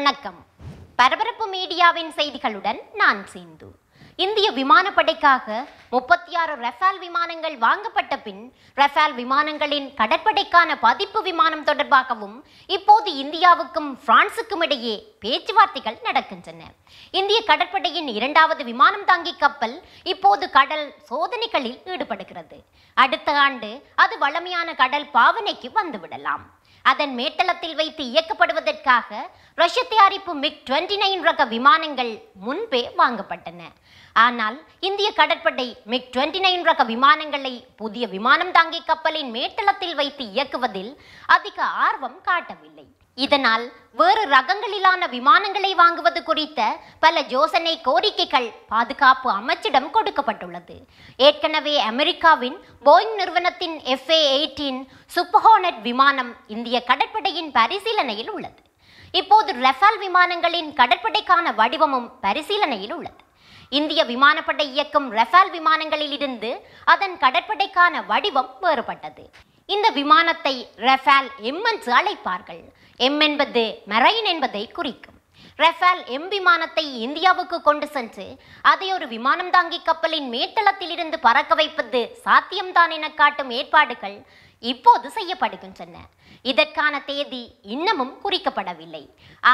வணக்கம் பரபரப்பு மீடியாவின் செய்திகளுடன் நான் சிந்து இந்திய விமானப்படைக்காக முப்பத்தி ஆறு ரஃபேல் விமானங்கள் வாங்கப்பட்ட பின் ரஃபேல் விமானங்களின் கடற்படைக்கான பதிப்பு விமானம் தொடர்பாகவும் இப்போது இந்தியாவுக்கும் பிரான்சுக்கும் இடையே பேச்சுவார்த்தைகள் நடக்கின்றன இந்திய கடற்படையின் இரண்டாவது விமானம் தாங்கி கப்பல் இப்போது கடல் சோதனைகளில் ஈடுபடுகிறது அடுத்த ஆண்டு அது வளமையான கடல் பாவனைக்கு வந்துவிடலாம் அதன் மேட்டளத்தில் வைத்து இயக்கப்படுவதற்காக ரஷ்ய தயாரிப்பு மிக் டுவெண்ட்டி நைன் ரக விமானங்கள் முன்பே வாங்கப்பட்டன ஆனால் இந்திய கடற்படை மிக் டுவெண்ட்டி நைன் ரக விமானங்களை புதிய விமானம் தாங்கி கப்பலின் மேட்டளத்தில் வைத்து இயக்குவதில் அதிக ஆர்வம் காட்டவில்லை இதனால் வேறு ரகங்களிலான விமானங்களை வாங்குவது குறித்த பல யோசனை கோரிக்கைகள் பாதுகாப்பு அமைச்சிடம் கொடுக்கப்பட்டுள்ளது ஏற்கனவே அமெரிக்காவின் போயிங் நிறுவனத்தின் எஃப்ஏ எயிட்டீன் சுப்ஹோனட் விமானம் இந்திய கடற்படையின் பரிசீலனையில் உள்ளது இப்போது ரஃபால் விமானங்களின் கடற்படைக்கான வடிவமும் பரிசீலனையில் உள்ளது இந்திய விமானப்படை இயக்கும் ரஃபால் விமானங்களிலிருந்து அதன் கடற்படைக்கான வடிவம் வேறுபட்டது இந்த விமானத்தை ரஃபால் எம் என்று அழைப்பார்கள் எம் என்பது மெரைன் என்பதை குறிக்கும் ரஃபேல் எம் விமானத்தை இந்தியாவுக்கு கொண்டு சென்று அதை ஒரு விமானம் தாங்கி கப்பலின் இருந்து பறக்க வைப்பது சாத்தியம்தான் என காட்டும் ஏற்பாடுகள் இப்போது செய்யப்படுகின்றன இதற்கான தேதி இன்னமும் குறிக்கப்படவில்லை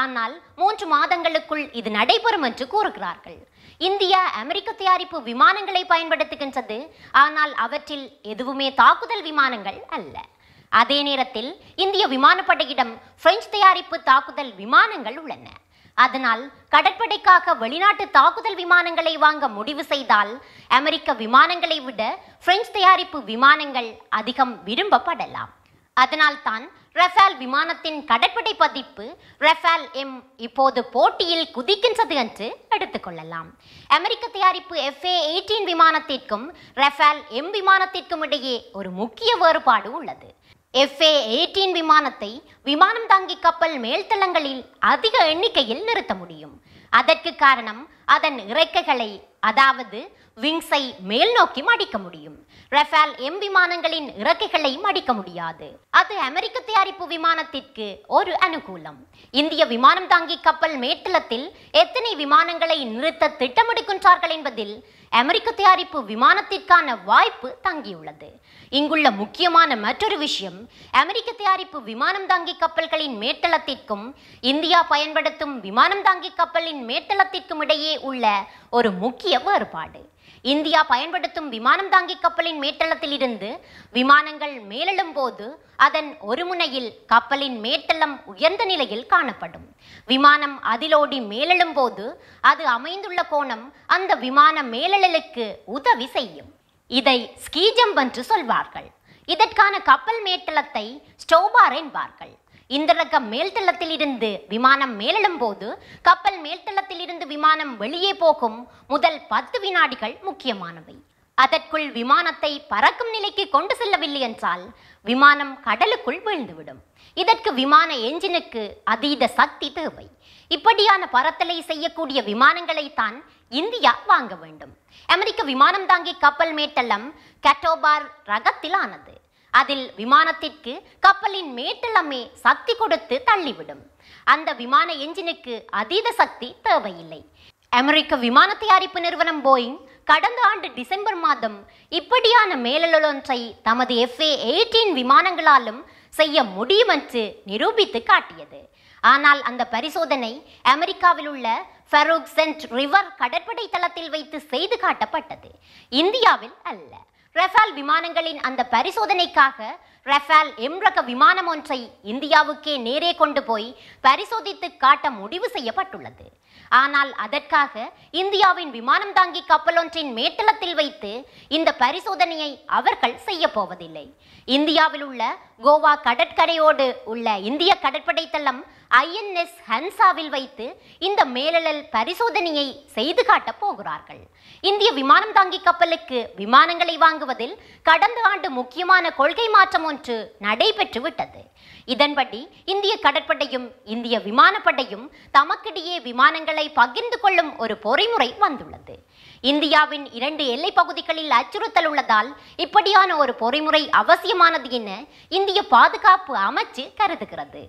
ஆனால் மூன்று மாதங்களுக்குள் இது நடைபெறும் என்று கூறுகிறார்கள் இந்தியா அமெரிக்க தயாரிப்பு விமானங்களை பயன்படுத்துகின்றது ஆனால் அவற்றில் எதுவுமே தாக்குதல் விமானங்கள் அல்ல அதே நேரத்தில் இந்திய விமானப்படையிடம் பிரெஞ்சு தயாரிப்பு தாக்குதல் விமானங்கள் உள்ளன அதனால் கடற்படைக்காக வெளிநாட்டு தாக்குதல் விமானங்களை வாங்க முடிவு செய்தால் அமெரிக்க விமானங்களை விட பிரெஞ்சு தயாரிப்பு விமானங்கள் அதிகம் விரும்பப்படலாம் அதனால்தான் ரஃபால் விமானத்தின் கடற்படை பதிப்பு ரஃபால் எம் இப்போது போட்டியில் குதிக்கின்றது என்று எடுத்துக்கொள்ளலாம் அமெரிக்க தயாரிப்பு எஃப்ஏ எயிட்டீன் விமானத்திற்கும் ரஃபால் எம் விமானத்திற்கும் இடையே ஒரு முக்கிய வேறுபாடு உள்ளது எஃப்ஏ எயிட்டீன் விமானத்தை விமானம் தாங்கி கப்பல் மேல்தளங்களில் அதிக எண்ணிக்கையில் நிறுத்த முடியும் அதற்கு காரணம் அதன் இறக்கைகளை அதாவது விங்ஸை மேல் நோக்கி மடிக்க முடியும் ரஃபேல் எம் விமானங்களின் இறக்கைகளை மடிக்க முடியாது அது அமெரிக்க தயாரிப்பு விமானத்திற்கு ஒரு அனுகூலம் இந்திய விமானம் தாங்கி கப்பல் மேட்டிலத்தில் எத்தனை விமானங்களை நிறுத்த திட்டமிடுகின்றார்கள் என்பதில் அமெரிக்க தயாரிப்பு விமானத்திற்கான வாய்ப்பு தங்கியுள்ளது இங்குள்ள முக்கியமான மற்றொரு விஷயம் அமெரிக்க தயாரிப்பு விமானம் தாங்கி கப்பல்களின் மேட்டளத்திற்கும் இந்தியா பயன்படுத்தும் விமானம் தாங்கி கப்பலின் மேட்டளத்திற்கும் இடையே உள்ள ஒரு முக்கிய வேறுபாடு இந்தியா பயன்படுத்தும் விமானம் தாங்கி கப்பலின் மேட்டளத்தில் இருந்து விமானங்கள் மேலெழும் போது அதன் ஒரு முனையில் கப்பலின் மேட்டளம் உயர்ந்த நிலையில் காணப்படும் விமானம் அதிலோடி மேலெழும் போது அது அமைந்துள்ள கோணம் அந்த விமான மேலெழலுக்கு உதவி செய்யும் இதை ஸ்கீஜம்ப் என்று சொல்வார்கள் இதற்கான கப்பல் மேட்டளத்தை ஸ்டோபார் என்பார்கள் இந்த மேல்தளத்தில் மேல்தளத்திலிருந்து விமானம் மேலிடும் போது கப்பல் மேல்தளத்திலிருந்து விமானம் வெளியே போகும் முதல் பத்து வினாடிகள் முக்கியமானவை அதற்குள் விமானத்தை பறக்கும் நிலைக்கு கொண்டு செல்லவில்லை என்றால் விமானம் கடலுக்குள் வீழ்ந்துவிடும் இதற்கு விமான என்ஜினுக்கு அதீத சக்தி தேவை இப்படியான பறத்தலை செய்யக்கூடிய விமானங்களை தான் இந்தியா வாங்க வேண்டும் அமெரிக்க விமானம் தாங்கி கப்பல் மேட்டளம் கட்டோபார் ரகத்திலானது அதில் விமானத்திற்கு கப்பலின் மேட்டளமே சக்தி கொடுத்து தள்ளிவிடும் அந்த விமான என்ஜினுக்கு அதீத சக்தி தேவையில்லை அமெரிக்க விமான தயாரிப்பு நிறுவனம் போயிங் கடந்த ஆண்டு டிசம்பர் மாதம் இப்படியான மேலொன்றை தமது எஃப்ஏ எயிட்டீன் விமானங்களாலும் செய்ய முடியும் என்று நிரூபித்து காட்டியது ஆனால் அந்த பரிசோதனை அமெரிக்காவில் உள்ள ஃபரோக் சென்ட் ரிவர் கடற்படை தளத்தில் வைத்து செய்து காட்டப்பட்டது இந்தியாவில் அல்ல ரஃபால் விமானங்களின் அந்த பரிசோதனைக்காக ரஃபால் எம் ரக விமானம் ஒன்றை இந்தியாவுக்கே நேரே கொண்டு போய் பரிசோதித்து காட்ட முடிவு செய்யப்பட்டுள்ளது ஆனால் அதற்காக இந்தியாவின் விமானம் தாங்கி கப்பல் ஒன்றின் மேட்டளத்தில் வைத்து இந்த பரிசோதனையை அவர்கள் செய்ய போவதில்லை இந்தியாவில் உள்ள கோவா கடற்கரையோடு உள்ள இந்திய கடற்படை தளம் ஐஎன்எஸ் ஹன்சாவில் வைத்து இந்த மேலழல் பரிசோதனையை செய்து காட்டப் போகிறார்கள் இந்திய விமானம் தாங்கி கப்பலுக்கு விமானங்களை வாங்குவதில் கடந்த ஆண்டு முக்கியமான கொள்கை மாற்றம் ஒன்று நடைபெற்று விட்டது இதன்படி இந்திய கடற்படையும் இந்திய விமானப்படையும் தமக்கிடையே விமானங்களை பகிர்ந்து கொள்ளும் ஒரு பொறிமுறை வந்துள்ளது இந்தியாவின் இரண்டு எல்லை பகுதிகளில் அச்சுறுத்தல் உள்ளதால் இப்படியான ஒரு பொறிமுறை அவசியமானது என இந்திய பாதுகாப்பு அமைச்சு கருதுகிறது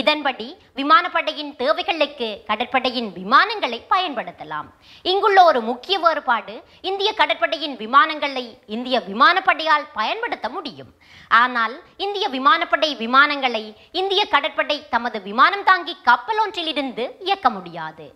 இதன்படி விமானப்படையின் தேவைகளுக்கு கடற்படையின் விமானங்களை பயன்படுத்தலாம் இங்குள்ள ஒரு முக்கிய வேறுபாடு இந்திய கடற்படையின் விமானங்களை இந்திய விமானப்படையால் பயன்படுத்த முடியும் ஆனால் இந்திய விமானப்படை விமானங்களை இந்திய கடற்படை தமது விமானம் தாங்கி கப்பல் ஒன்றிலிருந்து இயக்க முடியாது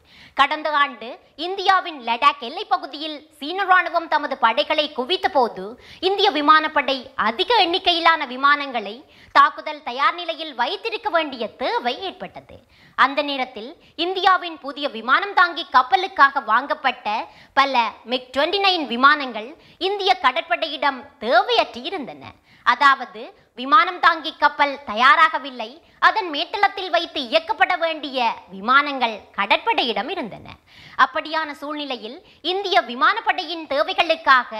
கடந்த ஆண்டு இந்தியாவின் லடாக் எல்லைப் பகுதியில் சீன ராணுவம் தமது படைகளை குவித்த போது இந்திய விமானப்படை அதிக எண்ணிக்கையிலான விமானங்களை தாக்குதல் தயார் நிலையில் வைத்திருக்க வேண்டிய தேவை ஏற்பட்டது அந்த நேரத்தில் இந்தியாவின் புதிய விமானம் தாங்கி கப்பலுக்காக வாங்கப்பட்ட பல மிக் டுவெண்டி நைன் விமானங்கள் இந்திய கடற்படையிடம் தேவையற்றி இருந்தன அதாவது விமானம் தாங்கி கப்பல் தயாராகவில்லை அதன் மேட்டளத்தில் வைத்து இயக்கப்பட வேண்டிய விமானங்கள் கடற்படையிடம் இருந்தன அப்படியான சூழ்நிலையில் இந்திய விமானப்படையின் தேவைகளுக்காக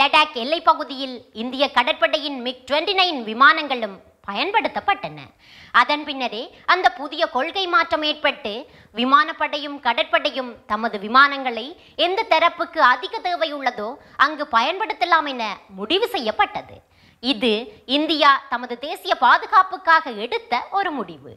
லடாக் எல்லைப் பகுதியில் இந்திய கடற்படையின் மிக் டுவெண்டி நைன் விமானங்களும் பயன்படுத்தப்பட்டன அதன் பின்னரே அந்த புதிய கொள்கை மாற்றம் ஏற்பட்டு விமானப்படையும் கடற்படையும் தமது விமானங்களை எந்த தரப்புக்கு அதிக தேவை உள்ளதோ அங்கு பயன்படுத்தலாம் என முடிவு செய்யப்பட்டது இது இந்தியா தமது தேசிய பாதுகாப்புக்காக எடுத்த ஒரு முடிவு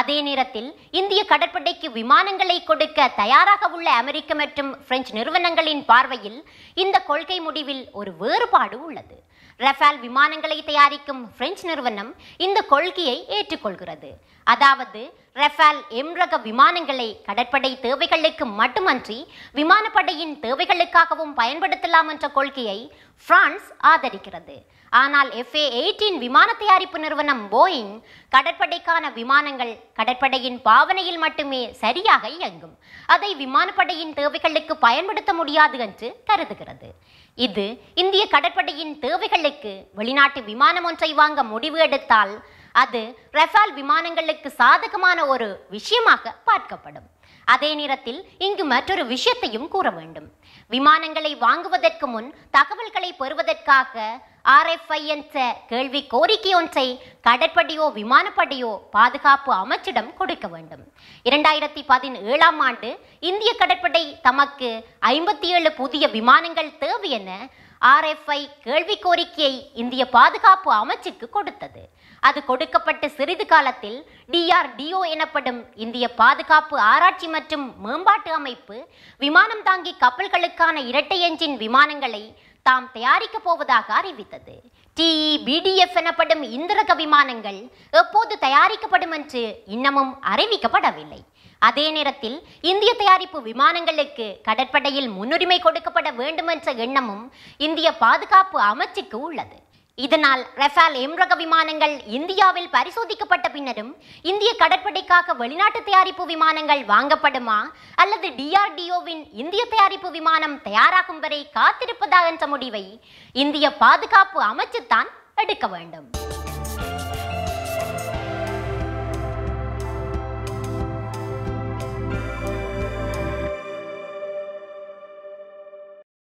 அதே நேரத்தில் இந்திய கடற்படைக்கு விமானங்களை கொடுக்க தயாராக உள்ள அமெரிக்க மற்றும் பிரெஞ்சு நிறுவனங்களின் பார்வையில் இந்த கொள்கை முடிவில் ஒரு வேறுபாடு உள்ளது ரஃபேல் விமானங்களை தயாரிக்கும் பிரெஞ்சு நிறுவனம் இந்த கொள்கையை ஏற்றுக்கொள்கிறது அதாவது ரஃபேல் எம் ரக விமானங்களை கடற்படை தேவைகளுக்கு மட்டுமன்றி விமானப்படையின் தேவைகளுக்காகவும் பயன்படுத்தலாம் என்ற கொள்கையை பிரான்ஸ் ஆதரிக்கிறது ஆனால் எஃப்ஏ எயிட்டீன் விமான தயாரிப்பு நிறுவனம் போயிங் கடற்படைக்கான விமானங்கள் கடற்படையின் பாவனையில் மட்டுமே சரியாக இயங்கும் அதை விமானப்படையின் தேவைகளுக்கு பயன்படுத்த முடியாது என்று கருதுகிறது இது இந்திய கடற்படையின் தேவைகளுக்கு வெளிநாட்டு விமானம் ஒன்றை வாங்க முடிவு எடுத்தால் அது ரஃபால் விமானங்களுக்கு சாதகமான ஒரு விஷயமாக பார்க்கப்படும் அதே நேரத்தில் இங்கு மற்றொரு விஷயத்தையும் கூற வேண்டும் விமானங்களை வாங்குவதற்கு முன் தகவல்களை பெறுவதற்காக ஆர்எஃப்ஐ என்ற கேள்வி கோரிக்கை ஒன்றை கடற்படையோ விமானப்படையோ பாதுகாப்பு அமைச்சிடம் கொடுக்க வேண்டும் இரண்டாயிரத்தி பதினேழாம் ஆண்டு இந்திய கடற்படை தமக்கு ஐம்பத்தி ஏழு புதிய விமானங்கள் தேவை என ஆர்எஃப்ஐ கேள்வி கோரிக்கையை இந்திய பாதுகாப்பு அமைச்சுக்கு கொடுத்தது அது கொடுக்கப்பட்ட சிறிது காலத்தில் டிஆர்டிஓ எனப்படும் இந்திய பாதுகாப்பு ஆராய்ச்சி மற்றும் மேம்பாட்டு அமைப்பு விமானம் தாங்கி கப்பல்களுக்கான இரட்டை எஞ்சின் விமானங்களை தாம் தயாரிக்க போவதாக அறிவித்தது டிஇபிடிஎஃப் எனப்படும் இந்திரக விமானங்கள் எப்போது தயாரிக்கப்படும் என்று இன்னமும் அறிவிக்கப்படவில்லை அதே நேரத்தில் இந்திய தயாரிப்பு விமானங்களுக்கு கடற்படையில் முன்னுரிமை கொடுக்கப்பட வேண்டுமென்ற எண்ணமும் இந்திய பாதுகாப்பு அமைச்சுக்கு உள்ளது இதனால் ரஃபால் எம்ரக விமானங்கள் இந்தியாவில் பரிசோதிக்கப்பட்ட பின்னரும் இந்திய கடற்படைக்காக வெளிநாட்டு தயாரிப்பு விமானங்கள் வாங்கப்படுமா அல்லது டிஆர்டிஓவின் இந்திய தயாரிப்பு விமானம் தயாராகும் வரை காத்திருப்பதா என்ற முடிவை இந்திய பாதுகாப்பு அமைச்சு தான் எடுக்க வேண்டும்